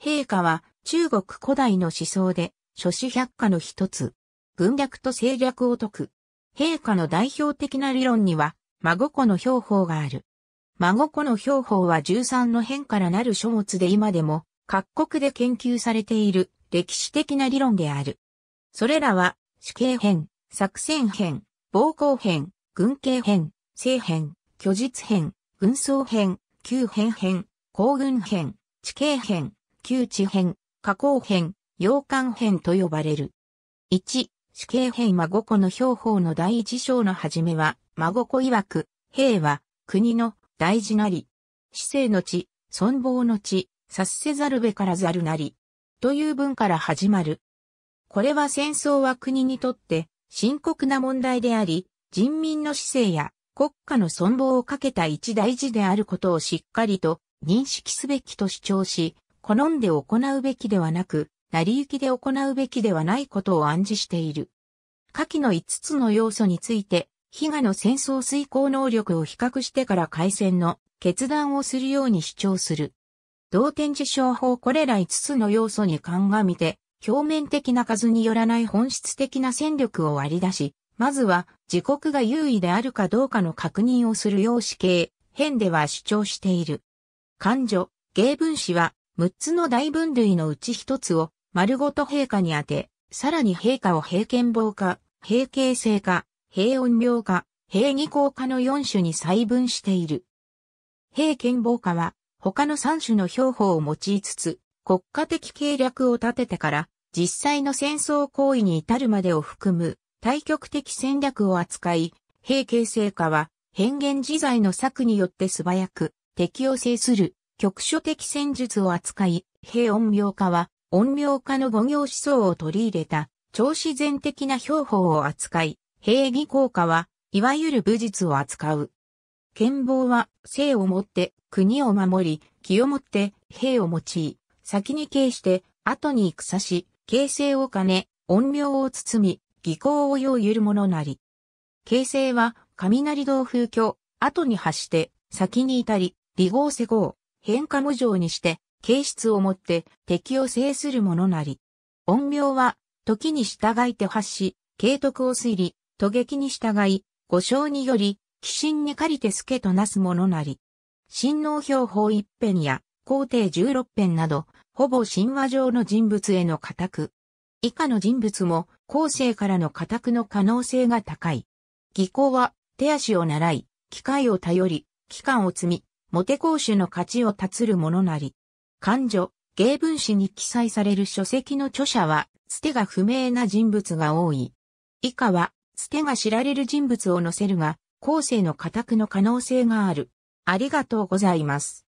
陛下は中国古代の思想で、諸子百科の一つ、軍略と政略を解く。陛下の代表的な理論には、孫子の標法がある。孫子の標法は13の変からなる書物で今でも、各国で研究されている歴史的な理論である。それらは、死刑編、作戦編、暴行編、軍刑編、政編、虚実編、軍装編、旧編編、行軍編、地形編、旧地編、加工編、洋館編と呼ばれる。1、死刑編孫子の兵法の第一章の始めは、孫子曰く、兵は、国の大事なり。死生の地、存亡の地、察せざるべからざるなり。という文から始まる。これは戦争は国にとって深刻な問題であり、人民の死生や国家の存亡をかけた一大事であることをしっかりと認識すべきと主張し、好んで行うべきではなく、成り行きで行うべきではないことを暗示している。下記の5つの要素について、被害の戦争遂行能力を比較してから開戦の決断をするように主張する。同点事象法これら5つの要素に鑑みて、表面的な数によらない本質的な戦力を割り出し、まずは自国が優位であるかどうかの確認をする様式形、編では主張している。感情、芸文史は6つの大分類のうち1つを丸ごと陛下に当て、さらに陛下を平健房化、平形成化、平音量化、平義効化の4種に細分している。平健房化は他の3種の標法を用いつつ、国家的計略を立ててから実際の戦争行為に至るまでを含む対極的戦略を扱い、平形成化は変幻自在の策によって素早く敵を制する局所的戦術を扱い、平音妙化は、音妙化の語行思想を取り入れた、超自然的な標法を扱い、平義効果は、いわゆる武術を扱う。剣謀は、生をもって国を守り、気をもって兵を用い、先に形して、後に戦し、形勢を兼ね、音妙を包み、技巧を要ゆるものなり。形勢は、雷道風鏡、後に発して、先に至り、離合世合、変化無常にして、形質をもって敵を制するものなり。音名は、時に従いて発し、慶徳を推理、渡撃に従い、五章により、鬼神に借りて助となすものなり。神脳標法一編や、皇帝十六編など、ほぼ神話上の人物への家宅。以下の人物も、後世からの家宅の可能性が高い。技巧は、手足を習い、機械を頼り、機関を積み、モテ公主の価値を立つるものなり。漢女、芸文史に記載される書籍の著者は、捨てが不明な人物が多い。以下は、捨てが知られる人物を載せるが、後世の家宅の可能性がある。ありがとうございます。